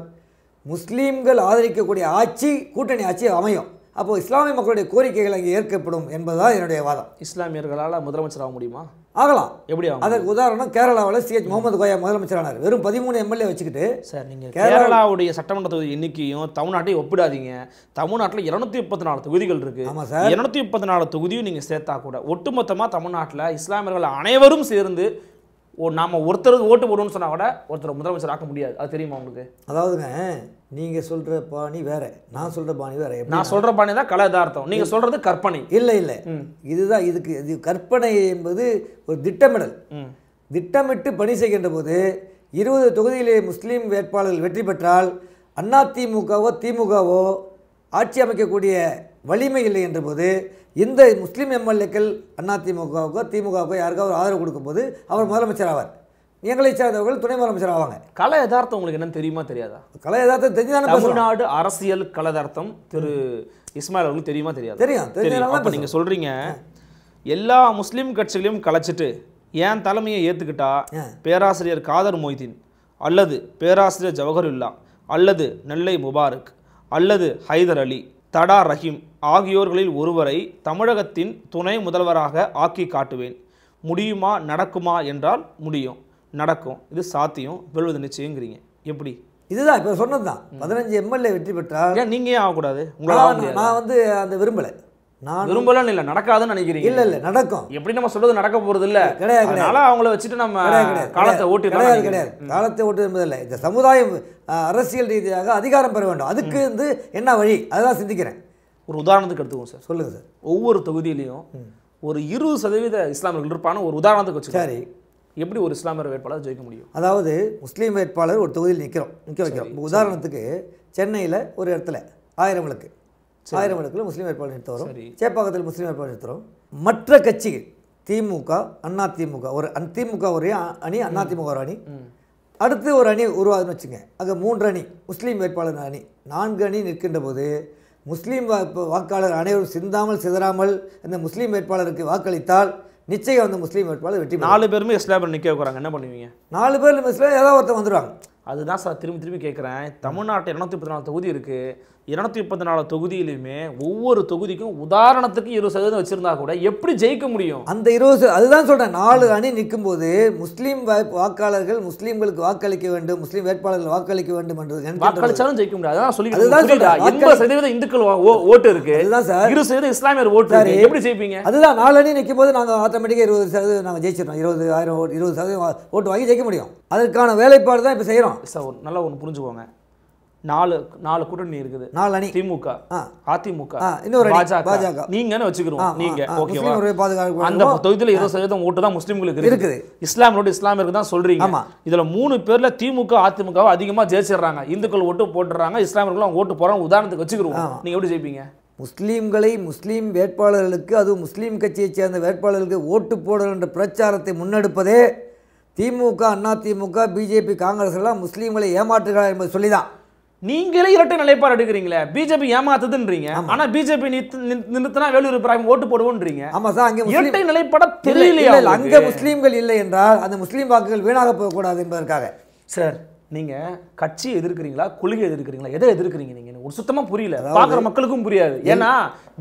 முஸ்லீம்கள் ஆதரிக்கக்கூடிய ஆட்சி கூட்டணி ஆட்சி அமையும் அப்போது இஸ்லாமிய மக்களுடைய கோரிக்கைகள் அங்கே ஏற்கப்படும் என்பதுதான் என்னுடைய வாதம் இஸ்லாமியர்களால் முதலமைச்சர் ஆக முடியுமா ஆகலாம் எப்படி ஆகும் அதற்கு உதாரணம் கேரளாவில் சிஹெச் முகமது கோயா முதலமைச்சரானார் வெறும் பதிமூணு எம்எல்ஏ வச்சுக்கிட்டு சார் நீங்கள் கேரளாவுடைய சட்டமன்ற தொகுதி எண்ணிக்கையும் தமிழ்நாட்டையும் ஒப்பிடாதீங்க தமிழ்நாட்டில் இரநூத்தி முப்பத்தி நாலு தொகுதிகள் இருக்குது ஆமாம் சார் இரநூத்தி முப்பத்தி நாலு தொகுதியும் நீங்கள் சேர்த்தா கூட ஒட்டுமொத்தமாக தமிழ்நாட்டில் இஸ்லாமியர்கள் அனைவரும் சேர்ந்து ஓ நாம் ஒருத்தர் ஓட்டு போடுவோம்னு சொன்னால் கூட ஒருத்தர் முதலமைச்சர் ஆக்க முடியாது அது தெரியுமா உங்களுக்கு அதாவதுங்க நீங்கள் சொல்கிற பாணி வேற நான் சொல்கிற பாணி வேற நான் சொல்கிற பாணி தான் கலை யதார்த்தம் நீங்கள் சொல்கிறது கற்பனை இல்லை இல்லை இதுதான் இதுக்கு இது கற்பனை என்பது ஒரு திட்டமிடல் திட்டமிட்டு பணி செய்கின்ற போது இருபது தொகுதியிலே முஸ்லீம் வேட்பாளர்கள் வெற்றி பெற்றால் அதிமுகவோ திமுகவோ ஆட்சி அமைக்கக்கூடிய வலிமை இல்லை என்றபோது இந்த முஸ்லீம் எம்எல்ஏக்கள் அதிமுகவுக்கோ திமுகவுக்கோ யாருக்கோ அவர் ஆதரவு கொடுக்கும்போது அவர் முதலமைச்சர் ஆவார் எங்களை சேர்ந்தவர்கள் துணை முதலமைச்சர் ஆவாங்க கலை யதார்த்தம் உங்களுக்கு என்னன்னு தெரியுமா தெரியாதா கலை யதார்த்தம் தெரிஞ்சுதானே தமிழ்நாடு அரசியல் கலதார்த்தம் திரு இஸ்மாயில் அவர்களுக்கு தெரியுமா தெரியாது தெரியும் தெரியும் அப்போ நீங்கள் சொல்கிறீங்க எல்லா முஸ்லீம் கட்சிகளையும் கலைச்சிட்டு ஏன் தலைமையை ஏற்றுக்கிட்டா பேராசிரியர் காதர் மொய்தீன் அல்லது பேராசிரியர் ஜவஹருல்லா அல்லது நெல்லை முபாரக் அல்லது ஹைதர் அலி தடா ரஹீம் ஆகியோர்களில் ஒருவரை தமிழகத்தின் துணை முதல்வராக ஆக்கி காட்டுவேன் முடியுமா நடக்குமா என்றால் முடியும் நடக்கும் இது சாத்தியம் வெல்வது நிச்சயங்கிறீங்க எப்படி இதுதான் இப்போ சொன்னது தான் பதினஞ்சு எம்எல்ஏ வெற்றி பெற்றால் ஏன் நீங்கள் ஏன் ஆகக்கூடாது உங்களால் நான் வந்து அந்த விரும்பலை நான் விரும்பலாம் இல்லை நடக்காதுன்னு நினைக்கிறீங்க இல்லை இல்லை நடக்கும் எப்படி நம்ம சொல்றது நடக்க போகிறது இல்லை கிடையாது கிடையாது அவங்கள வச்சுட்டு நம்ம காலத்தை ஓட்டு கிடையாது கிடையாது காலத்தை ஓட்டு என்பதில்லை இந்த சமுதாயம் அரசியல் ரீதியாக அதிகாரம் பெற வேண்டும் அதுக்கு வந்து என்ன வழி அதெல்லாம் சிந்திக்கிறேன் ஒரு உதாரணத்துக்கு எடுத்துக்கோங்க சார் சொல்லுங்கள் சார் ஒவ்வொரு தொகுதியிலையும் ஒரு இருபது சதவீத இஸ்லாமியர்கள் இருப்பான ஒரு உதாரணத்துக்கு வச்சு சரி எப்படி ஒரு இஸ்லாமியர் வேட்பாளர் ஜெயிக்க முடியும் அதாவது முஸ்லீம் வேட்பாளர் ஒரு தொகுதியில் நிற்கிறோம் நிற்க வைக்கிறோம் உதாரணத்துக்கு சென்னையில் ஒரு இடத்துல ஆயிரம் விளக்கு ஆயிரம் இடத்துல முஸ்லீம் வேட்பாளர் எடுத்து வரும் சேப்பாக்கத்தில் முஸ்லீம் வேட்பாளர் எடுத்து வரும் மற்ற கட்சிகள் திமுக அண்ணா திமுக ஒரு திமுக ஒரு அணி அண்ணா திமுக ஒரு அணி அடுத்து ஒரு அணி உருவாகுதுன்னு வச்சுங்க அங்கே மூன்று அணி முஸ்லீம் வேட்பாளர் அணி நான்கு அணி நிற்கின்ற போது முஸ்லீம் வாக்காளர் அனைவரும் சிந்தாமல் சிதறாமல் இந்த முஸ்லீம் வேட்பாளருக்கு வாக்களித்தால் நிச்சயம் வந்து முஸ்லீம் வேட்பாளர் வெற்றி நாலு பேருமே இஸ்லாமில் நிற்க வைக்கிறாங்க என்ன பண்ணுவீங்க நாலு பேர் இஸ்லாம் ஏதாவது ஒருத்தர் வந்துடுவாங்க அதுதான் சார் திரும்பி திரும்பி கேட்குறேன் தமிழ்நாட்டில் இரநூத்தி முப்பத்தி நாலு தொகுதி இருக்குது இரநூத்தி முப்பத்தி நாலு தொகுதியிலையுமே ஒவ்வொரு தொகுதிக்கும் உதாரணத்துக்கு இருபது சதவீதம் வச்சுருந்தா கூட எப்படி ஜெயிக்க முடியும் அந்த இருபது அதுதான் சொல்கிறேன் நாலு அணி நிற்கும்போது முஸ்லீம் வாக்காளர்கள் முஸ்லீம்களுக்கு வாக்களிக்க வேண்டும் முஸ்லீம் வேட்பாளர்கள் வாக்களிக்க வேண்டும் என்று வாக்களிச்சாலும் ஜெயிக்க முடியாது அதான் சொல்லி எண்பது சதவீதம் இந்துக்கள் ஓட்டு இருக்கு அதுதான் சார் இருபது சதவீதம் இஸ்லாமியர் ஓட்டு எப்படி ஜெயிப்பீங்க அதுதான் நாலு அணி நிற்கும் போது நாங்கள் ஆட்டோமேட்டிக்காக இருபது சதவீதம் நாங்கள் ஜெயிச்சிடறோம் இருபது ஆயிரம் இருபது சதவீதம் ஓட்டு வாங்கி ஜெயிக்க முடியும் அதற்கான வேலைப்பாடு தான் இப்போ செய்கிறோம் சார் நல்லா ஒன்று புரிஞ்சுக்கோங்க நாலு நாலு கூட்டணி இருக்குது நாலு அணி திமுக அதிமுக இன்னொரு பாஜக பாஜக நீங்கன்னு வச்சுக்கிறோம் நீங்க ஓகேவா அந்த தொகுதியில் இருபது சதவீதம் ஓட்டு தான் முஸ்லீம்களுக்கு இருக்குது இஸ்லாமியோட இஸ்லாமியருக்கு தான் சொல்றீங்க இதுல மூணு பேர்ல திமுக அதிமுக அதிகமா ஜெயிச்சிடுறாங்க இந்துக்கள் ஓட்டு போட்டுறாங்க இஸ்லாமியர்களும் ஓட்டு போறாங்க உதாரணத்துக்கு வச்சுக்கிறோம் நீங்க எப்படி ஜெயிப்பீங்க முஸ்லீம்களை முஸ்லீம் வேட்பாளர்களுக்கு அதுவும் முஸ்லீம் கட்சியை சேர்ந்த வேட்பாளர்களுக்கு ஓட்டு போடுகின்ற பிரச்சாரத்தை முன்னெடுப்பதே திமுக அண்ணா திமுக பிஜேபி காங்கிரஸ் எல்லாம் முஸ்லீம்களை ஏமாற்றுகிறார் என்பது சொல்லி தான் நீங்களே இரட்டை நிலைப்பாடு எடுக்கிறீங்களே பிஜேபி ஏமாத்துதுன்றீங்க ஆனா பிஜேபி நிறுத்தினா வேலூர் பிராயம் ஓட்டு போடுவோம்ன்றீங்க ஆமா சார் அங்கே இரட்டை நிலைப்பட தெரியல அங்க முஸ்லீம்கள் இல்லை என்றால் அந்த முஸ்லீம் வாக்குகள் வீணாக போகக்கூடாது என்பதற்காக சார் நீங்கள் கட்சி எதிர்க்கிறீங்களா கொள்கை எதிர்க்கிறீங்களா எதை எதிர்க்கிறீங்க நீங்கள் ஒரு சுத்தமாக புரியல பார்க்குற மக்களுக்கும் புரியாது ஏன்னா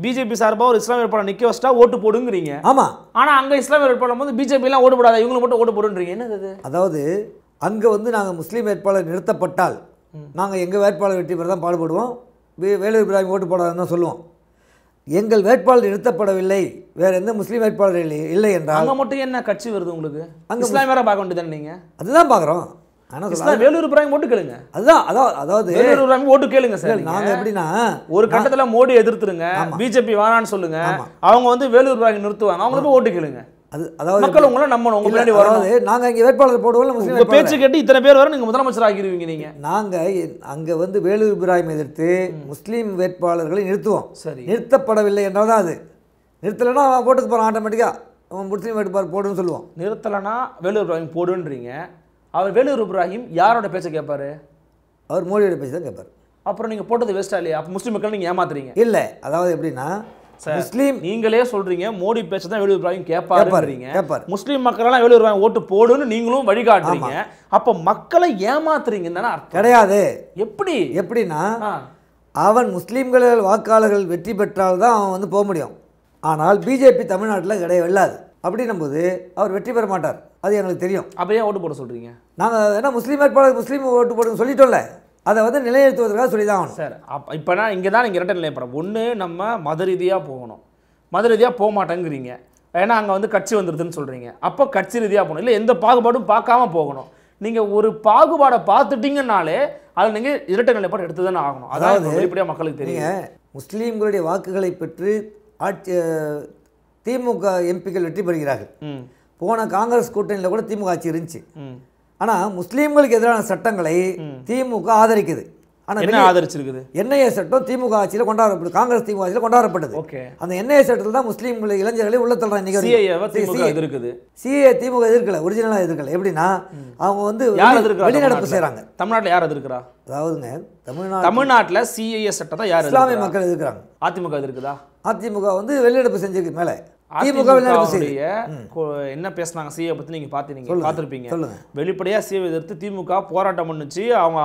பிஜேபி சார்பாக ஒரு இஸ்லாமிய வேட்பாளர் நிற்க வச்சுட்டா ஓட்டு போடுங்கிறீங்க ஆமாம் ஆனால் அங்கே இஸ்லாமிய வேட்பாளர் போது பிஜேபிலாம் ஓட்டு போடாத இவங்களை மட்டும் ஓட்டு போடுன்றீங்க என்னது அதாவது அங்கே வந்து நாங்கள் முஸ்லீம் வேட்பாளர் நிறுத்தப்பட்டால் நாங்கள் எங்கள் வேட்பாளர் வெற்றி பெற தான் பாடுபடுவோம் வேலூர் இப்ராஹிம் ஓட்டு போடாதுன்னு தான் சொல்லுவோம் எங்கள் வேட்பாளர் நிறுத்தப்படவில்லை வேறு எந்த முஸ்லீம் வேட்பாளர் இல்லை இல்லை என்றால் அங்கே மட்டும் என்ன கட்சி வருது உங்களுக்கு அங்கே இஸ்லாமியராக பார்க்க வேண்டியதானே நீங்கள் அதுதான் பார்க்குறோம் ஆனால் வேலூர் ஓட்டு கேளுங்க அதுதான் அதாவது வேலூர் ஓட்டு சார் நாங்கள் எப்படின்னா ஒரு கட்டத்தில் பிஜேபி அவங்க வந்து வேலூர் நிறுத்துவாங்க ஓட்டு அது அதாவது உங்களை முன்னாடி வராது நாங்கள் இங்கே வேட்பாளர் போடுவோம் பேச்சு கேட்டு இத்தனை பேர் வர நீங்கள் அங்கே வந்து வேலூர் எதிர்த்து முஸ்லீம் வேட்பாளர்களை நிறுத்துவோம் சரி நிறுத்தப்படவில்லை என்றால் தான் அது நிறுத்தலைன்னா அவன் ஆட்டோமேட்டிக்காக அவன் முஸ்லீம் வேட்பாளர் போடுன்னு சொல்லுவோம் நிறுத்தலைன்னா வேலூர் போடுன்றீங்க அவர் வேலூர் இப்ராஹிம் யாரோட பேச்சை கேட்பாரு அவர் மோடியோட பேச தான் கேட்பார் அப்புறம் நீங்கள் போட்டது வேஸ்ட்டாக இல்லையா அப்போ முஸ்லீம் மக்கள் நீங்கள் ஏமாத்துறீங்க இல்லை அதாவது எப்படின்னா முஸ்லீம் நீங்களே சொல்றீங்க மோடி பேச்சு தான் வேலூர் இப்ராஹிம் கேட்பாருங்க முஸ்லீம் மக்கள் எல்லாம் வேலூர் இப்ராஹிம் ஓட்டு போடுன்னு நீங்களும் வழிகாட்டுறீங்க அப்போ மக்களை ஏமாத்துறீங்க தானே கிடையாது எப்படி எப்படின்னா அவன் முஸ்லீம்கள் வாக்காளர்கள் வெற்றி பெற்றால் தான் அவன் வந்து போக முடியும் ஆனால் பிஜேபி தமிழ்நாட்டில் கிடையாது வெல்லாது அப்படின்னும் போது அவர் வெற்றி பெற மாட்டார் அது எனக்கு தெரியும் அப்படியே ஓட்டு போட சொல்கிறீங்க நாங்கள் ஏன்னா முஸ்லீம் வேட்பாளர் முஸ்லீம் ஓட்டு போடுன்னு சொல்லிட்டோம்ல அதை வந்து நிலைநிறுத்துவதற்காக சொல்லி தான் ஆகணும் சார் அப்போ நான் இங்கே தான் நீங்கள் இரட்டை நிலைப்படுறோம் ஒன்று நம்ம மத ரீதியாக போகணும் மத ரீதியாக போக மாட்டேங்கிறீங்க ஏன்னா அங்கே வந்து கட்சி வந்துடுதுன்னு சொல்கிறீங்க அப்போ கட்சி ரீதியாக போகணும் இல்லை எந்த பாகுபாடும் பார்க்காம போகணும் நீங்கள் ஒரு பாகுபாடை பார்த்துட்டீங்கன்னாலே அதை நீங்கள் இரட்டை நிலைப்பாடு எடுத்து தானே ஆகணும் அதாவது வெளிப்படையாக மக்களுக்கு தெரியுங்க முஸ்லீம்களுடைய வாக்குகளை பெற்று ஆட்சி திமுக எம்பிக்கள் வெற்றி பெறுகிறார்கள் போன காங்கிரஸ் கூட்டணியில் கூட திமுக ஆட்சி இருந்துச்சு ஆனால் முஸ்லீம்களுக்கு எதிரான சட்டங்களை திமுக ஆதரிக்குது ஆனால் என்ன ஆதரிச்சிருக்குது என்ஐஏ சட்டம் திமுக ஆட்சியில் கொண்டாடப்படுது காங்கிரஸ் திமுக ஆட்சியில் கொண்டாடப்பட்டது அந்த என்ஐஏ சட்டத்தில் தான் முஸ்லீம் இளைஞர்களை உள்ள தள்ளுறாங்க நிகழ்ச்சி இருக்குது சிஏ திமுக எதிர்க்கல ஒரிஜினலாக எதிர்க்கல எப்படின்னா அவங்க வந்து வெளிநடப்பு செய்கிறாங்க தமிழ்நாட்டில் யார் எதிர்க்கிறா அதாவதுங்க தமிழ்நாடு தமிழ்நாட்டில் சிஏஏ சட்டத்தை யார் இஸ்லாமிய மக்கள் எதிர்க்கிறாங்க அதிமுக எதிர்க்குதா அதிமுக வந்து வெளிநடப்பு செஞ்சதுக்கு மேலே அதிமுகவுடைய என்ன பேசினாங்க சிஏ பற்றி நீங்கள் பார்த்துனீங்க பார்த்துருப்பீங்க வெளிப்படையாக சிஏ எதிர்த்து திமுக போராட்டம் பண்ணுச்சு அவங்க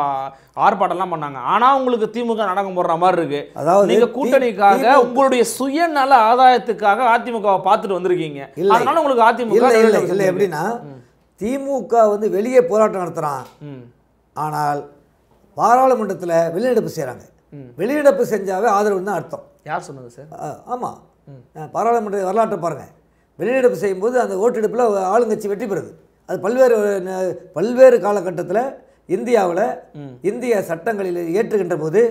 ஆர்ப்பாட்டம்லாம் பண்ணாங்க ஆனா உங்களுக்கு திமுக நடக்கம் போடுற மாதிரி இருக்கு அதாவது நீங்க கூட்டணிக்காக உங்களுடைய சுயநல ஆதாயத்துக்காக அதிமுகவை பார்த்துட்டு வந்திருக்கீங்க அதனால உங்களுக்கு அதிமுக இல்லை இல்லை எப்படின்னா திமுக வந்து வெளியே போராட்டம் நடத்துகிறான் ஆனால் பாராளுமன்றத்தில் வெளிநடப்பு செய்கிறாங்க வெளிநடப்பு செஞ்சாவே ஆதரவு தான் அர்த்தம் யார் சொன்னது சார் ஆமாம் பாராளுமன்ற வரலாற்றை பாருங்கள் வெளியெடுப்பு செய்யும்போது அந்த ஓட்டெடுப்பில் ஆளுங்கட்சி வெற்றி பெறுது அது பல்வேறு பல்வேறு காலகட்டத்தில் இந்தியாவில் இந்திய சட்டங்களில் ஏற்றுகின்ற போது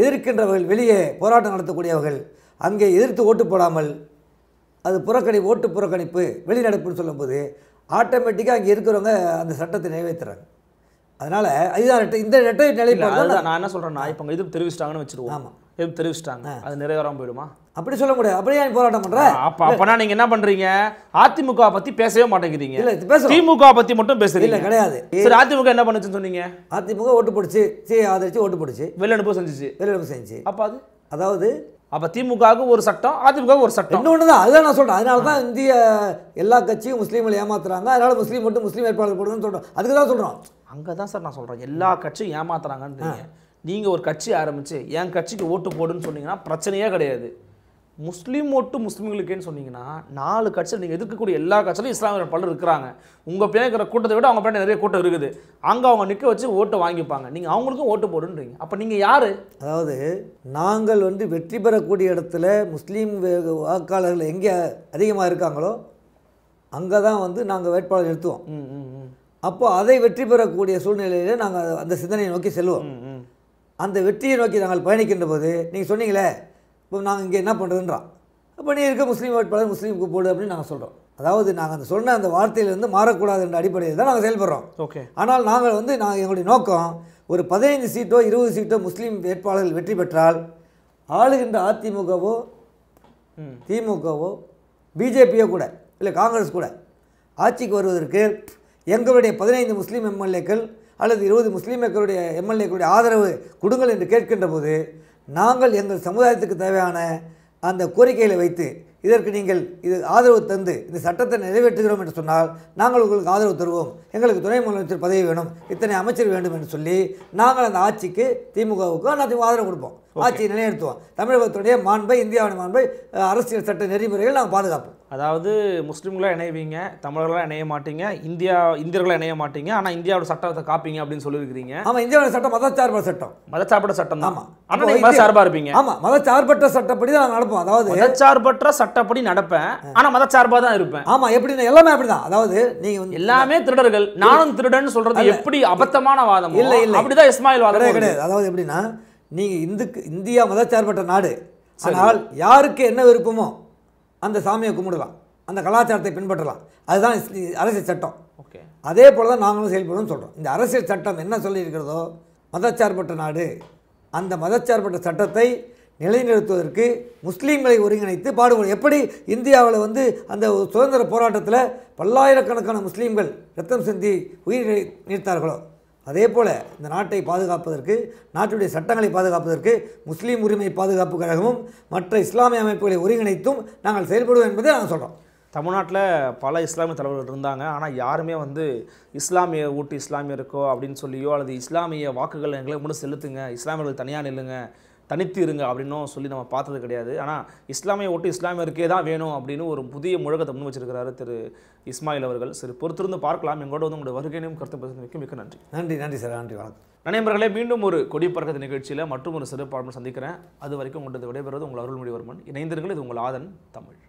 எதிர்க்கின்றவர்கள் வெளியே போராட்டம் நடத்தக்கூடியவர்கள் அங்கே எதிர்த்து ஓட்டு போடாமல் அது புறக்கணி ஓட்டு புறக்கணிப்பு வெளிநடப்புன்னு சொல்லும்போது ஆட்டோமேட்டிக்காக அங்கே இருக்கிறவங்க அந்த சட்டத்தை நிறைவேற்றுறாங்க அதனால் இதுதான் இந்த நெட்டை நிலைப்பாடு நான் என்ன சொல்கிறேன்னா இப்போ இது தெரிவிச்சிட்டாங்கன்னு வச்சுருவோம் ஆமாம் எதுவும் தெரிவிச்சிட்டாங்க அது நிறைவேறாமல் போயிடுமா அப்படி சொல்ல முடியாது அப்படியே போராட்டம் பண்ற அப்ப அப்பனா நீங்க என்ன பண்றீங்க அதிமுக பத்தி பேசவே மாட்டேங்கிறீங்க இல்ல பேச திமுக பத்தி மட்டும் பேசுறீங்க இல்ல கிடையாது சரி அதிமுக என்ன பண்ணுச்சுன்னு சொன்னீங்க அதிமுக ஓட்டு போடுச்சு சரி ஆதரிச்சு ஓட்டு போடுச்சு வெளியனுப்பு செஞ்சுச்சு வெளியனுப்பு செஞ்சு அப்ப அது அதாவது அப்போ திமுகவுக்கு ஒரு சட்டம் அதிமுக ஒரு சட்டம் இன்னொன்று தான் அதுதான் நான் சொல்கிறேன் அதனால தான் இந்திய எல்லா கட்சியும் முஸ்லீம்களை ஏமாத்துறாங்க அதனால முஸ்லீம் மட்டும் முஸ்லீம் வேட்பாளர் போடுங்கன்னு சொல்கிறோம் அதுக்கு தான் சொல்கிறோம் அங்கே தான் சார் நான் சொல்கிறேன் எல்லா கட்சியும் ஏமாத்துறாங்கன்னு நீங்கள் ஒரு கட்சி ஆரம்பித்து என் கட்சிக்கு ஓட்டு போடுன்னு சொன்னீங்கன்னா பிரச்சனையே கிடையாது முஸ்லீம் ஓட்டு முஸ்லீம்களுக்குன்னு சொன்னீங்கன்னா நாலு கட்சியில் நீங்கள் எதிர்க்கக்கூடிய எல்லா கட்சியிலும் இஸ்லாமிய பலர் இருக்கிறாங்க உங்கள் பேர் இருக்கிற கூட்டத்தை விட அவங்க பேர் நிறைய கூட்டம் இருக்குது அங்கே அவங்க நிற்க வச்சு ஓட்டை வாங்கிப்பாங்க நீங்கள் அவங்களுக்கும் ஓட்டு போடுன்றீங்க அப்போ நீங்கள் யார் அதாவது நாங்கள் வந்து வெற்றி பெறக்கூடிய இடத்துல முஸ்லீம் வாக்காளர்கள் எங்கே அதிகமாக இருக்காங்களோ அங்கே தான் வந்து நாங்கள் வேட்பாளர் நிறுத்துவோம் அப்போ அதை வெற்றி பெறக்கூடிய சூழ்நிலையில நாங்கள் அந்த சிந்தனையை நோக்கி செல்வோம் அந்த வெற்றியை நோக்கி நாங்கள் பயணிக்கின்ற போது நீங்கள் சொன்னீங்களே இப்போ நாங்கள் இங்கே என்ன பண்ணுறதுன்றான் அப்போ நீ இருக்க முஸ்லீம் வேட்பாளர் முஸ்லீமுக்கு போடு அப்படின்னு நாங்கள் சொல்கிறோம் அதாவது நாங்கள் அந்த சொன்ன அந்த வார்த்தையிலேருந்து மாறக்கூடாது என்ற அடிப்படையில் தான் நாங்கள் செயல்படுறோம் ஓகே ஆனால் நாங்கள் வந்து நாங்கள் எங்களுடைய நோக்கம் ஒரு பதினைந்து சீட்டோ இருபது சீட்டோ முஸ்லீம் வேட்பாளர்கள் வெற்றி பெற்றால் ஆளுகின்ற அதிமுகவோ திமுகவோ பிஜேபியோ கூட இல்லை காங்கிரஸ் கூட ஆட்சிக்கு வருவதற்கு எங்களுடைய பதினைந்து முஸ்லீம் எம்எல்ஏக்கள் அல்லது இருபது முஸ்லீம் எம்எல்ஏக்களுடைய எம்எல்ஏக்களுடைய ஆதரவு கொடுங்கள் என்று கேட்கின்ற போது நாங்கள் எங்கள் சமுதாயத்துக்கு தேவையான அந்த கோரிக்கைகளை வைத்து இதற்கு நீங்கள் இது ஆதரவு தந்து இந்த சட்டத்தை நிறைவேற்றுகிறோம் என்று சொன்னால் நாங்கள் உங்களுக்கு ஆதரவு தருவோம் எங்களுக்கு துணை முதலமைச்சர் பதவி வேணும் இத்தனை அமைச்சர் வேண்டும் என்று சொல்லி நாங்கள் அந்த ஆட்சிக்கு திமுகவுக்கு எல்லாத்துக்கும் ஆதரவு கொடுப்போம் ஆட்சியை நிலைநிறுத்துவோம் தமிழகத்துடைய மாண்பை இந்தியாவின் மாண்பை அரசியல் சட்ட நெறிமுறைகள் நாங்கள் பாதுகாப்போம் அதாவது முஸ்லீம்களாக இணைவீங்க தமிழர்களாக இணைய மாட்டீங்க இந்தியா இந்தியர்களை இணைய மாட்டீங்க ஆனால் இந்தியாவோட சட்டத்தை காப்பீங்க அப்படின்னு சொல்லியிருக்கீங்க ஆமாம் இந்தியாவோட சட்டம் மதச்சார்பற்ற சட்டம் மதச்சார்பற்ற சட்டம் ஆமாம் ஆனால் சார்பாக இருப்பீங்க ஆமாம் மதச்சார்பற்ற சட்டப்படி தான் நடப்போம் அதாவது மதச்சார்பற்ற சட்டப்படி நடப்பேன் ஆனால் மதச்சார்பாக தான் இருப்பேன் ஆமாம் எப்படி எல்லாமே அப்படி தான் அதாவது நீங்கள் எல்லாமே திருடர்கள் நானும் திருடன் சொல்கிறது எப்படி அபத்தமான வாதம் இல்லை இல்லை அப்படி தான் இஸ்மாயில் வாதம் கிடையாது அதாவது எப்படின்னா நீங்கள் இந்துக்கு இந்தியா மதச்சார்பற்ற நாடு ஆனால் யாருக்கு என்ன விருப்பமோ அந்த சாமியை கும்பிடலாம் அந்த கலாச்சாரத்தை பின்பற்றலாம் அதுதான் அரசியல் சட்டம் ஓகே அதே போல் தான் நாங்களும் செயல்படணும்னு சொல்கிறோம் இந்த அரசியல் சட்டம் என்ன சொல்லியிருக்கிறதோ மதச்சார்பற்ற நாடு அந்த மதச்சார்பற்ற சட்டத்தை நிலைநிறுத்துவதற்கு முஸ்லீம்களை ஒருங்கிணைத்து பாடுபடும் எப்படி இந்தியாவில் வந்து அந்த சுதந்திர போராட்டத்தில் பல்லாயிரக்கணக்கான முஸ்லீம்கள் ரத்தம் சிந்தி உயிர் நீத்தார்களோ அதே போல் இந்த நாட்டை பாதுகாப்பதற்கு நாட்டுடைய சட்டங்களை பாதுகாப்பதற்கு முஸ்லீம் உரிமை பாதுகாப்பு கழகமும் மற்ற இஸ்லாமிய அமைப்புகளை ஒருங்கிணைத்தும் நாங்கள் செயல்படுவோம் என்பதை நாங்கள் சொல்கிறோம் தமிழ்நாட்டில் பல இஸ்லாமிய தலைவர்கள் இருந்தாங்க ஆனால் யாருமே வந்து இஸ்லாமிய ஊட்டு இஸ்லாமியருக்கோ அப்படின்னு சொல்லியோ அல்லது இஸ்லாமிய வாக்குகள் எங்களை மட்டும் செலுத்துங்க இஸ்லாமியர்கள் தனியாக நில்லுங்க தனித்து இருங்க அப்படின்னும் சொல்லி நம்ம பார்த்தது கிடையாது ஆனால் இஸ்லாமிய ஓட்டு இஸ்லாமியருக்கே தான் வேணும் அப்படின்னு ஒரு புதிய முழக்கத்தை முன் வச்சிருக்கிறாரு திரு இஸ்மாயில் அவர்கள் சரி பொறுத்திருந்து பார்க்கலாம் எங்களோட வந்து உங்களுடைய வருகையினையும் கருத்து பகிர்ந்தமைக்கு மிக்க நன்றி நன்றி நன்றி சார் நன்றி வணக்கம் நினைவர்களே மீண்டும் ஒரு கொடி பறக்கிறது நிகழ்ச்சியில் மற்றும் ஒரு சிறப்பாளர் சந்திக்கிறேன் அது வரைக்கும் உங்களது விடைபெறுவது உங்கள் அருள்மொழிவர்மன் இணைந்திருங்கள் இது உங்கள் ஆதன் தமிழ்